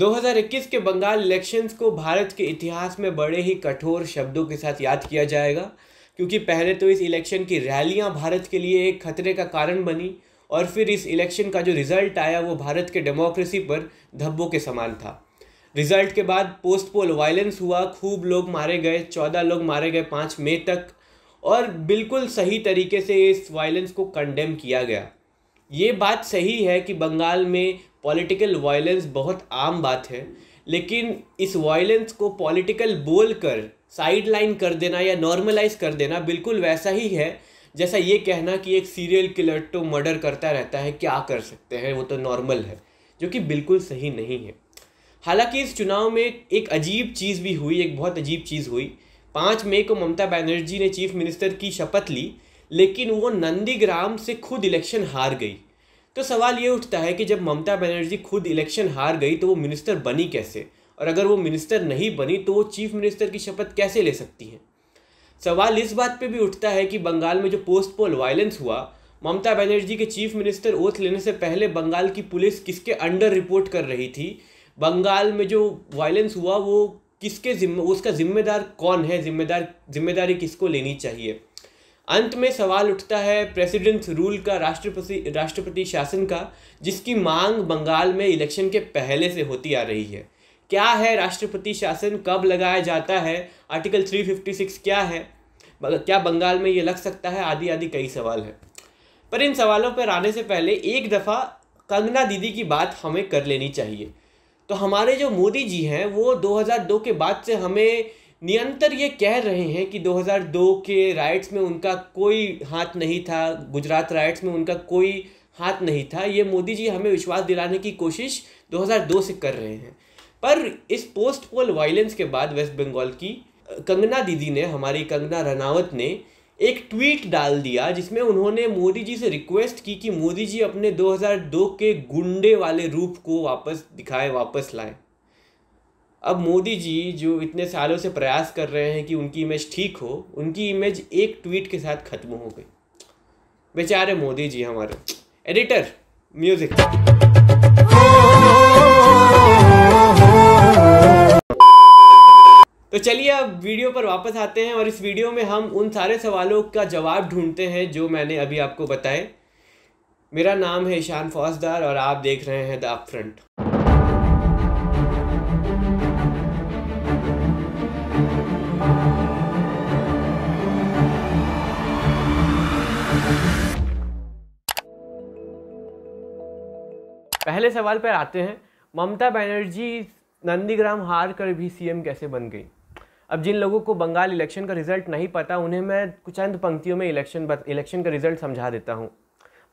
2021 के बंगाल इलेक्शंस को भारत के इतिहास में बड़े ही कठोर शब्दों के साथ याद किया जाएगा क्योंकि पहले तो इस इलेक्शन की रैलियां भारत के लिए एक खतरे का कारण बनी और फिर इस इलेक्शन का जो रिज़ल्ट आया वो भारत के डेमोक्रेसी पर धब्बों के समान था रिज़ल्ट के बाद पोस्ट पोल वायलेंस हुआ खूब लोग मारे गए चौदह लोग मारे गए पाँच मई तक और बिल्कुल सही तरीके से इस वायलेंस को कंडेम किया गया ये बात सही है कि बंगाल में पॉलिटिकल वायलेंस बहुत आम बात है लेकिन इस वायलेंस को पॉलिटिकल बोल कर साइड लाइन कर देना या नॉर्मलाइज कर देना बिल्कुल वैसा ही है जैसा ये कहना कि एक सीरियल किलर तो मर्डर करता रहता है क्या कर सकते हैं वो तो नॉर्मल है जो कि बिल्कुल सही नहीं है हालांकि इस चुनाव में एक अजीब चीज़ भी हुई एक बहुत अजीब चीज़ हुई पाँच मई को ममता बनर्जी ने चीफ मिनिस्टर की शपथ ली लेकिन वो नंदीग्राम से खुद इलेक्शन हार गई तो सवाल ये उठता है कि जब ममता बनर्जी खुद इलेक्शन हार गई तो वो मिनिस्टर बनी कैसे और अगर वो मिनिस्टर नहीं बनी तो वो चीफ मिनिस्टर की शपथ कैसे ले सकती हैं सवाल इस बात पे भी उठता है कि बंगाल में जो पोस्ट पोल वायलेंस हुआ ममता बनर्जी के चीफ मिनिस्टर ओथ लेने से पहले बंगाल की पुलिस किसके अंडर रिपोर्ट कर रही थी बंगाल में जो वायलेंस हुआ वो किसके जिम्मे उसका जिम्मेदार कौन है जिम्मेदार जिम्मेदारी किसको लेनी चाहिए अंत में सवाल उठता है प्रेसिडेंट्स रूल का राष्ट्रपति राष्ट्रपति शासन का जिसकी मांग बंगाल में इलेक्शन के पहले से होती आ रही है क्या है राष्ट्रपति शासन कब लगाया जाता है आर्टिकल 356 क्या है क्या बंगाल में ये लग सकता है आदि आदि कई सवाल हैं पर इन सवालों पर आने से पहले एक दफ़ा कंगना दीदी की बात हमें कर लेनी चाहिए तो हमारे जो मोदी जी हैं वो 2002 के बाद से हमें निरंतर ये कह रहे हैं कि 2002 के राइट्स में उनका कोई हाथ नहीं था गुजरात राइट्स में उनका कोई हाथ नहीं था ये मोदी जी हमें विश्वास दिलाने की कोशिश 2002 से कर रहे हैं पर इस पोस्ट पोल वायलेंस के बाद वेस्ट बंगाल की कंगना दीदी ने हमारी कंगना रनावत ने एक ट्वीट डाल दिया जिसमें उन्होंने मोदी जी से रिक्वेस्ट की कि मोदी जी अपने 2002 के गुंडे वाले रूप को वापस दिखाए वापस लाएं अब मोदी जी जो इतने सालों से प्रयास कर रहे हैं कि उनकी इमेज ठीक हो उनकी इमेज एक ट्वीट के साथ ख़त्म हो गई बेचारे मोदी जी हमारे एडिटर म्यूजिक तो चलिए अब वीडियो पर वापस आते हैं और इस वीडियो में हम उन सारे सवालों का जवाब ढूंढते हैं जो मैंने अभी आपको बताए मेरा नाम है ईशान फौजदार और आप देख रहे हैं द अपफ्रंट पहले सवाल पर आते हैं ममता बनर्जी नंदीग्राम हार कर भी सीएम कैसे बन गई अब जिन लोगों को बंगाल इलेक्शन का रिजल्ट नहीं पता उन्हें मैं कुछ अंत पंक्तियों में इलेक्शन इलेक्शन का रिजल्ट समझा देता हूँ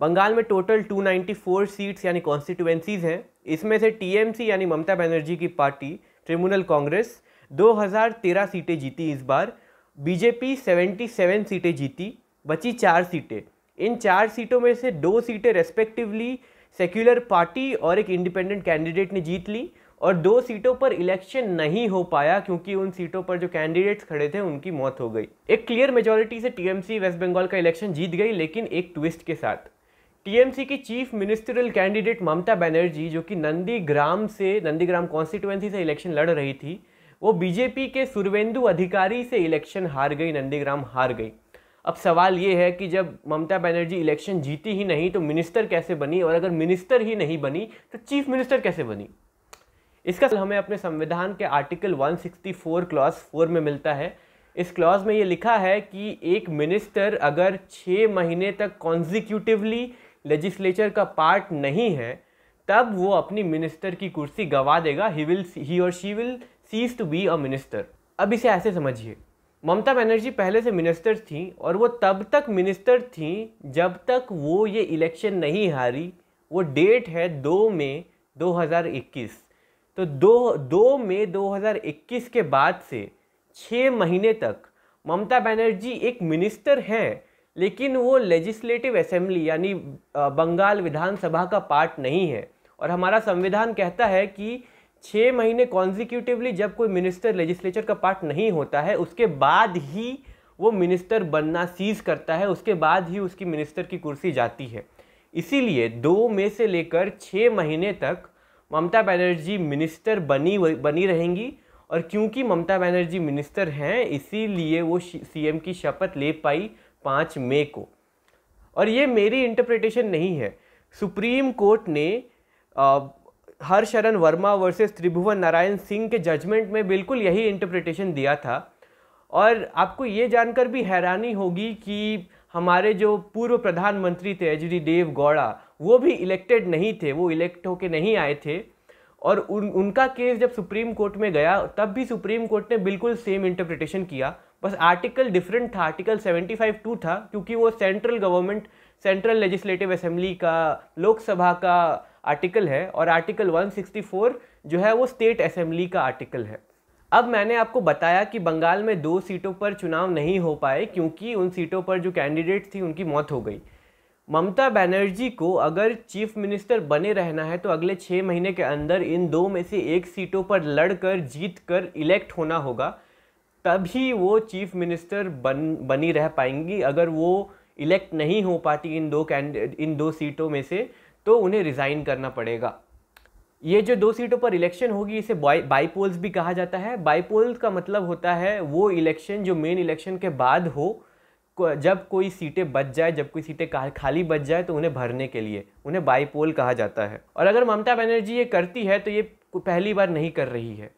बंगाल में टोटल 294 सीट्स यानी कॉन्स्टिट्यूएंसीज हैं इसमें से टीएमसी यानी ममता बनर्जी की पार्टी तृणमूल कांग्रेस 2013 सीटें जीती इस बार बीजेपी 77 सीटें जीती बची चार सीटें इन चार सीटों में से दो सीटें रेस्पेक्टिवली सेक्युलर पार्टी और एक इंडिपेंडेंट कैंडिडेट ने जीत ली और दो सीटों पर इलेक्शन नहीं हो पाया क्योंकि उन सीटों पर जो कैंडिडेट्स खड़े थे उनकी मौत हो गई एक क्लियर मेजोरिटी से टीएमसी वेस्ट बंगाल का इलेक्शन जीत गई लेकिन एक ट्विस्ट के साथ टीएमसी की chief ministerial candidate Mamata Banerjee जो कि नंदीग्राम से नंदीग्राम कॉन्स्टिट्युएंसी से इलेक्शन लड़ रही थी वो बीजेपी के सुरवेंदु अधिकारी से इलेक्शन हार गई नंदीग्राम हार गई अब सवाल ये है कि जब ममता बनर्जी इलेक्शन जीती ही नहीं तो मिनिस्टर कैसे बनी और अगर मिनिस्टर ही नहीं बनी तो चीफ मिनिस्टर कैसे बनी इसका हमें अपने संविधान के आर्टिकल 164 क्लॉज 4 में मिलता है इस क्लॉज में ये लिखा है कि एक मिनिस्टर अगर छः महीने तक कॉन्जिक्यूटिवली लेजिस्लेचर का पार्ट नहीं है तब वो अपनी मिनिस्टर की कुर्सी गवा देगा ही विल ही और she will cease to be a minister अब इसे ऐसे समझिए ममता बनर्जी पहले से मिनिस्टर थी और वो तब तक मिनिस्टर थी जब तक वो ये इलेक्शन नहीं हारी वो डेट है दो में 2021 तो दो दो में 2021 के बाद से छः महीने तक ममता बनर्जी एक मिनिस्टर हैं लेकिन वो लेजिस्लेटिव असेंबली यानी बंगाल विधानसभा का पार्ट नहीं है और हमारा संविधान कहता है कि छः महीने कॉन्जिक्यूटिवली जब कोई मिनिस्टर लेजिस्लेचर का पार्ट नहीं होता है उसके बाद ही वो मिनिस्टर बनना सीज करता है उसके बाद ही उसकी मिनिस्टर की कुर्सी जाती है इसीलिए दो मई से लेकर छः महीने तक ममता बनर्जी मिनिस्टर बनी बनी रहेंगी और क्योंकि ममता बनर्जी मिनिस्टर हैं इसीलिए वो सीएम की शपथ ले पाई पाँच मई को और ये मेरी इंटरप्रिटेशन नहीं है सुप्रीम कोर्ट ने आ, हरशरण वर्मा वर्सेस त्रिभुवन नारायण सिंह के जजमेंट में बिल्कुल यही इंटरप्रिटेशन दिया था और आपको ये जानकर भी हैरानी होगी कि हमारे जो पूर्व प्रधानमंत्री थे एच डी देव गौड़ा वो भी इलेक्टेड नहीं थे वो इलेक्ट होके नहीं आए थे और उन उनका केस जब सुप्रीम कोर्ट में गया तब भी सुप्रीम कोर्ट ने बिल्कुल सेम इंटरप्रिटेशन किया बस आर्टिकल डिफरेंट था आर्टिकल सेवेंटी फाइव टू था क्योंकि वो central government central legislative assembly का लोकसभा का आर्टिकल है और आर्टिकल 164 जो है वो स्टेट असेंबली का आर्टिकल है अब मैंने आपको बताया कि बंगाल में दो सीटों पर चुनाव नहीं हो पाए क्योंकि उन सीटों पर जो कैंडिडेट थी उनकी मौत हो गई ममता बनर्जी को अगर चीफ मिनिस्टर बने रहना है तो अगले छः महीने के अंदर इन दो में से एक सीटों पर लड़कर जीत कर इलेक्ट होना होगा तभी वो चीफ मिनिस्टर बन बनी रह पाएंगी अगर वो इलेक्ट नहीं हो पाती इन दो कैंड इन दो सीटों में से तो उन्हें रिज़ाइन करना पड़ेगा ये जो दो सीटों पर इलेक्शन होगी इसे बाईपोल्स भी कहा जाता है बाईपोल्स का मतलब होता है वो इलेक्शन जो मेन इलेक्शन के बाद हो जब कोई सीटें बच जाए जब कोई सीटें खाली बच जाए तो उन्हें भरने के लिए उन्हें बाईपोल कहा जाता है और अगर ममता बनर्जी ये करती है तो ये पहली बार नहीं कर रही है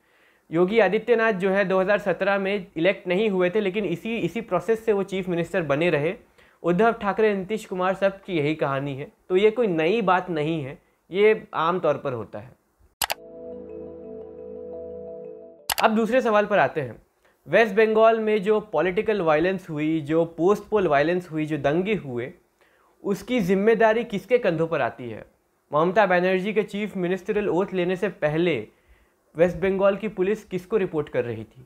योगी आदित्यनाथ जो है 2017 में इलेक्ट नहीं हुए थे लेकिन इसी इसी प्रोसेस से वो चीफ मिनिस्टर बने रहे उद्धव ठाकरे नीतीश कुमार सब की यही कहानी है तो ये कोई नई बात नहीं है ये आम तौर पर होता है अब दूसरे सवाल पर आते हैं वेस्ट बंगाल में जो पॉलिटिकल वायलेंस हुई जो पोस्ट पोल वायलेंस हुई जो दंगे हुए उसकी जिम्मेदारी किसके कंधों पर आती है ममता बनर्जी के चीफ मिनिस्टरल ओथ लेने से पहले वेस्ट बंगाल की पुलिस किसको रिपोर्ट कर रही थी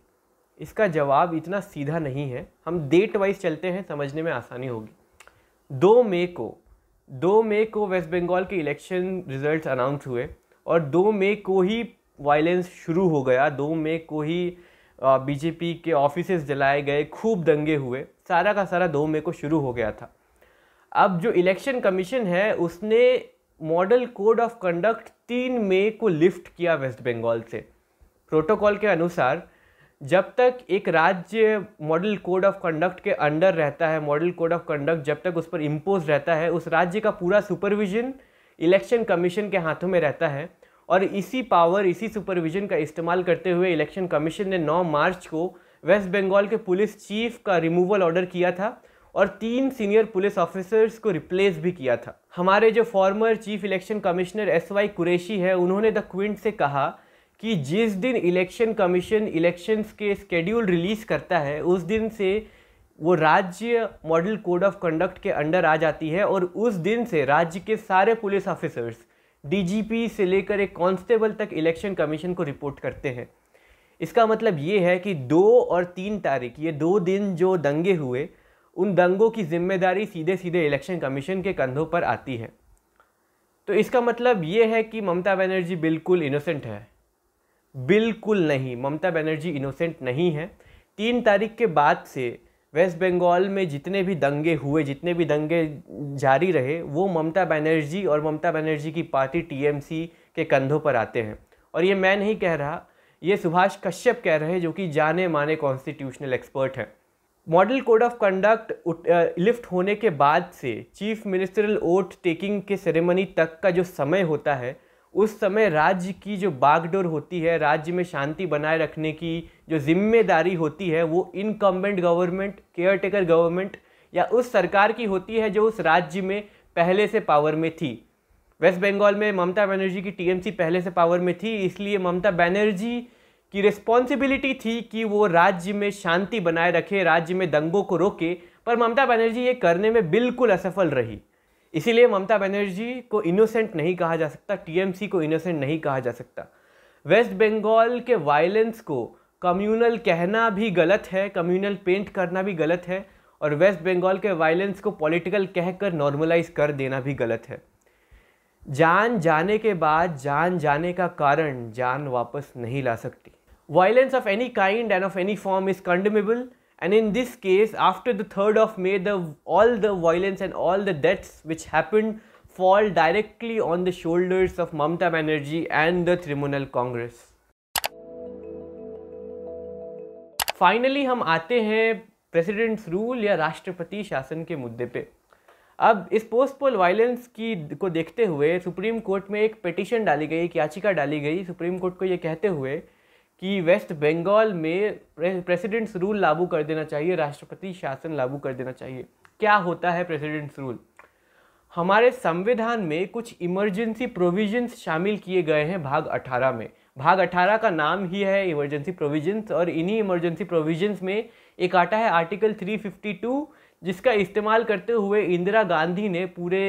इसका जवाब इतना सीधा नहीं है हम डेट वाइज चलते हैं समझने में आसानी होगी दो मई को दो मई को वेस्ट बंगाल के इलेक्शन रिजल्ट्स अनाउंस हुए और दो मई को ही वायलेंस शुरू हो गया दो मई को ही बीजेपी के ऑफिस जलाए गए खूब दंगे हुए सारा का सारा दो मई को शुरू हो गया था अब जो इलेक्शन कमीशन है उसने मॉडल कोड ऑफ कंडक्ट तीन मई को लिफ्ट किया वेस्ट बंगाल से प्रोटोकॉल के अनुसार जब तक एक राज्य मॉडल कोड ऑफ कंडक्ट के अंडर रहता है मॉडल कोड ऑफ कंडक्ट जब तक उस पर इम्पोज रहता है उस राज्य का पूरा सुपरविजन इलेक्शन कमीशन के हाथों में रहता है और इसी पावर इसी सुपरविजन का इस्तेमाल करते हुए इलेक्शन कमीशन ने 9 मार्च को वेस्ट बंगाल के पुलिस चीफ का रिमूवल ऑर्डर किया था और तीन सीनियर पुलिस ऑफिसर्स को रिप्लेस भी किया था हमारे जो former chief election commissioner S Y Quraishi है उन्होंने द क्विंट से कहा कि जिस दिन इलेक्शन कमीशन इलेक्शंस के स्केड्यूल रिलीज़ करता है उस दिन से वो राज्य मॉडल कोड ऑफ कंडक्ट के अंडर आ जाती है और उस दिन से राज्य के सारे पुलिस ऑफिसर्स डीजीपी से लेकर एक कांस्टेबल तक इलेक्शन कमीशन को रिपोर्ट करते हैं इसका मतलब ये है कि दो और तीन तारीख ये दो दिन जो दंगे हुए उन दंगों की जिम्मेदारी सीधे सीधे इलेक्शन कमीशन के कंधों पर आती है तो इसका मतलब ये है कि ममता बनर्जी बिल्कुल इनोसेंट है बिल्कुल नहीं ममता बनर्जी इनोसेंट नहीं है तीन तारीख के बाद से वेस्ट बंगाल में जितने भी दंगे हुए जितने भी दंगे जारी रहे वो ममता बनर्जी और ममता बनर्जी की पार्टी टीएमसी के कंधों पर आते हैं और ये मैं नहीं कह रहा ये सुभाष कश्यप कह रहे हैं जो कि जाने माने कॉन्स्टिट्यूशनल एक्सपर्ट हैं model code of conduct lift होने के बाद से चीफ मिनिस्टरल वोट टेकिंग के सेरेमनी तक का जो समय होता है उस समय राज्य की जो बागडोर होती है राज्य में शांति बनाए रखने की जो जिम्मेदारी होती है वो इनकम्बेंट गवर्नमेंट केयरटेकर गवर्नमेंट या उस सरकार की होती है जो उस राज्य में पहले से पावर में थी वेस्ट बंगाल में ममता बनर्जी की टीएमसी पहले से पावर में थी इसलिए ममता बनर्जी की रिस्पॉन्सिबिलिटी थी कि वो राज्य में शांति बनाए रखे राज्य में दंगों को रोके पर ममता बनर्जी ये करने में बिल्कुल असफल रही इसीलिए ममता बनर्जी को इनोसेंट नहीं कहा जा सकता टीएमसी को इनोसेंट नहीं कहा जा सकता वेस्ट बंगाल के वायलेंस को कम्युनल कहना भी गलत है कम्युनल पेंट करना भी गलत है और वेस्ट बंगाल के वायलेंस को पॉलिटिकल कहकर नॉर्मलाइज कर देना भी गलत है जान जाने के बाद जान जाने का कारण जान वापस नहीं ला सकती violence of any kind and of any form is condemnable and in this case after the 3rd of may the all the violence and all the deaths which happened fall directly on the shoulders of mamta Banerjee and the Trinamool Congress finally hum aate hain president's rule ya rashtrapati shasan ke mudde pe अब इस post पोल violence की को देखते हुए supreme court में एक petition डाली गई एक याचिका डाली गई सुप्रीम कोर्ट को ये कहते हुए कि वेस्ट बंगाल में प्रेसिडेंट्स रूल लागू कर देना चाहिए राष्ट्रपति शासन लागू कर देना चाहिए क्या होता है प्रेसिडेंट्स रूल हमारे संविधान में कुछ इमरजेंसी प्रोविजंस शामिल किए गए हैं भाग 18 में भाग 18 का नाम ही है इमरजेंसी प्रोविजंस और इन्हीं इमरजेंसी प्रोविजंस में एक आता है आर्टिकल 352 जिसका इस्तेमाल करते हुए इंदिरा गांधी ने पूरे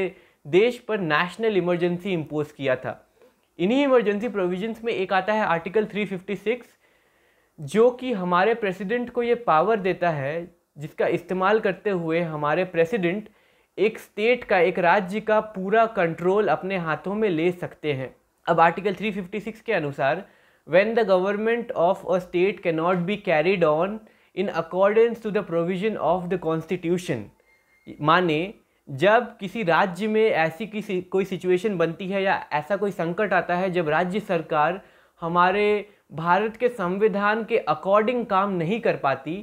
देश पर नेशनल इमरजेंसी इम्पोज किया था इन्हीं इमरजेंसी प्रोविजंस में एक आता है आर्टिकल 356 जो कि हमारे प्रेसिडेंट को ये पावर देता है जिसका इस्तेमाल करते हुए हमारे प्रेसिडेंट एक स्टेट का एक राज्य का पूरा कंट्रोल अपने हाथों में ले सकते हैं अब आर्टिकल 356 के अनुसार the government of a state can not be carried on in accordance to the provision of the constitution माने जब किसी राज्य में ऐसी किसी कोई सिचुएशन बनती है या ऐसा कोई संकट आता है जब राज्य सरकार हमारे भारत के संविधान के अकॉर्डिंग काम नहीं कर पाती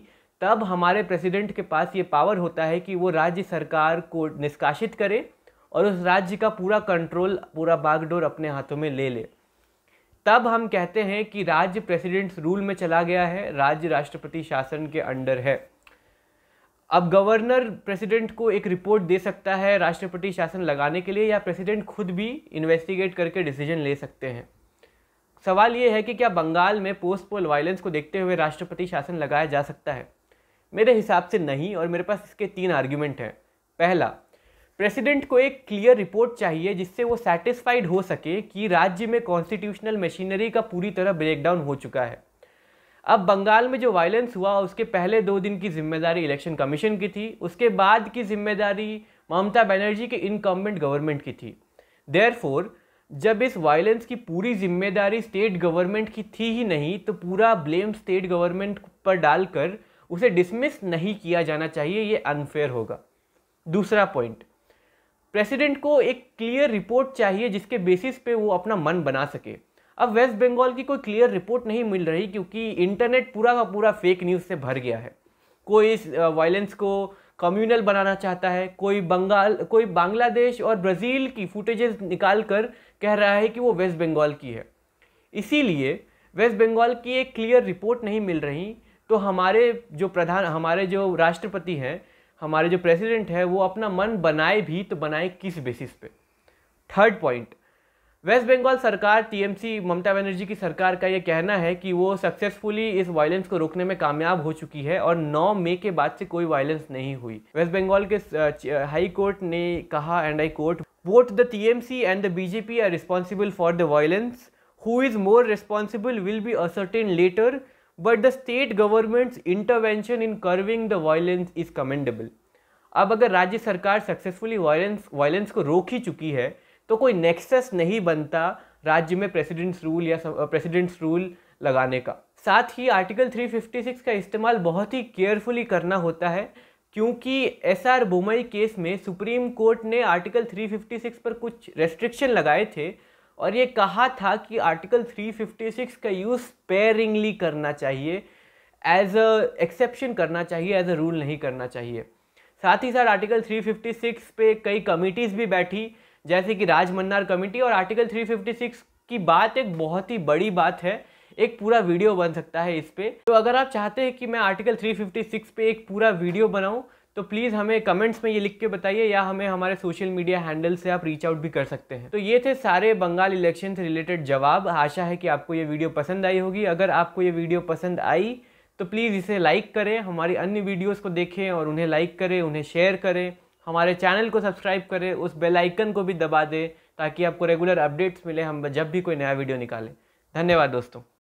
तब हमारे प्रेसिडेंट के पास ये पावर होता है कि वो राज्य सरकार को निष्कासित करे और उस राज्य का पूरा कंट्रोल पूरा बागडोर अपने हाथों में ले ले तब हम कहते हैं कि राज्य प्रेसिडेंट्स रूल में चला गया है राज्य राष्ट्रपति शासन के अंडर है अब गवर्नर प्रेसिडेंट को एक रिपोर्ट दे सकता है राष्ट्रपति शासन लगाने के लिए या प्रेसिडेंट खुद भी इन्वेस्टिगेट करके डिसीजन ले सकते हैं सवाल ये है कि क्या बंगाल में पोस्ट पोल वायलेंस को देखते हुए राष्ट्रपति शासन लगाया जा सकता है मेरे हिसाब से नहीं और मेरे पास इसके तीन आर्ग्यूमेंट हैं पहला प्रेसिडेंट को एक क्लियर रिपोर्ट चाहिए जिससे वो सेटिस्फाइड हो सके कि राज्य में कॉन्स्टिट्यूशनल मशीनरी का पूरी तरह ब्रेकडाउन हो चुका है अब बंगाल में जो वायलेंस हुआ उसके पहले दो दिन की जिम्मेदारी इलेक्शन कमीशन की थी उसके बाद की जिम्मेदारी ममता बनर्जी के इनकम्बेंट गवर्नमेंट की थी देयर जब इस वायलेंस की पूरी जिम्मेदारी स्टेट गवर्नमेंट की थी ही नहीं तो पूरा ब्लेम स्टेट गवर्नमेंट पर डालकर उसे डिसमिस नहीं किया जाना चाहिए ये अनफेयर होगा दूसरा पॉइंट प्रेसिडेंट को एक क्लियर रिपोर्ट चाहिए जिसके बेसिस पे वो अपना मन बना सके अब वेस्ट बंगाल की कोई क्लियर रिपोर्ट नहीं मिल रही क्योंकि इंटरनेट पूरा का पूरा फेक न्यूज़ से भर गया है कोई इस वायलेंस को कम्युनल बनाना चाहता है कोई बंगाल कोई बांग्लादेश और ब्राज़ील की फुटेजेस निकाल कर कह रहा है कि वो वेस्ट बंगाल की है इसीलिए वेस्ट बंगाल की एक क्लियर रिपोर्ट नहीं मिल रही तो हमारे जो प्रधान हमारे जो राष्ट्रपति हैं हमारे जो प्रेसिडेंट हैं वो अपना मन बनाए भी तो बनाए किस बेसिस पे थर्ड पॉइंट वेस्ट बंगाल सरकार टीएमसी ममता बनर्जी की सरकार का ये कहना है कि वो सक्सेसफुली इस वायलेंस को रोकने में कामयाब हो चुकी है और 9 मई के बाद से कोई वायलेंस नहीं हुई वेस्ट बंगाल के हाई कोर्ट ने कहा and I court vote the TMC and the BJP are responsible for the violence who is more responsible will be ascertained later but the state government's intervention in curbing the violence is commendable अब अगर राज्य सरकार successfully violence violence को रोक ही चुकी है तो कोई नेक्सस नहीं बनता राज्य में प्रेसिडेंट्स रूल या प्रेसिडेंट्स रूल लगाने का साथ ही आर्टिकल 356 का इस्तेमाल बहुत ही केयरफुली करना होता है क्योंकि एस आर बोमई केस में सुप्रीम कोर्ट ने आर्टिकल 356 पर कुछ रेस्ट्रिक्शन लगाए थे और ये कहा था कि आर्टिकल 356 का यूज़ पेयरिंगली करना चाहिए एज अ एक्सेप्शन करना चाहिए एज अ रूल नहीं करना चाहिए साथ ही साथ आर्टिकल 356 पे कई कमिटीज़ भी बैठी जैसे कि राजमन्नार कमेटी और आर्टिकल 356 की बात एक बहुत ही बड़ी बात है एक पूरा वीडियो बन सकता है इस पर तो अगर आप चाहते हैं कि मैं आर्टिकल 356 पे एक पूरा वीडियो बनाऊं तो प्लीज़ हमें कमेंट्स में ये लिख के बताइए या हमें हमारे सोशल मीडिया हैंडल से आप रीच आउट भी कर सकते हैं तो ये थे सारे बंगाल इलेक्शन से रिलेटेड जवाब आशा है कि आपको ये वीडियो पसंद आई होगी अगर आपको ये वीडियो पसंद आई तो प्लीज़ इसे लाइक करें हमारी अन्य वीडियोज़ को देखें और उन्हें लाइक करें उन्हें शेयर करें हमारे चैनल को सब्सक्राइब करें उस बेल आइकन को भी दबा दें ताकि आपको रेगुलर अपडेट्स मिले हम जब भी कोई नया वीडियो निकालें धन्यवाद दोस्तों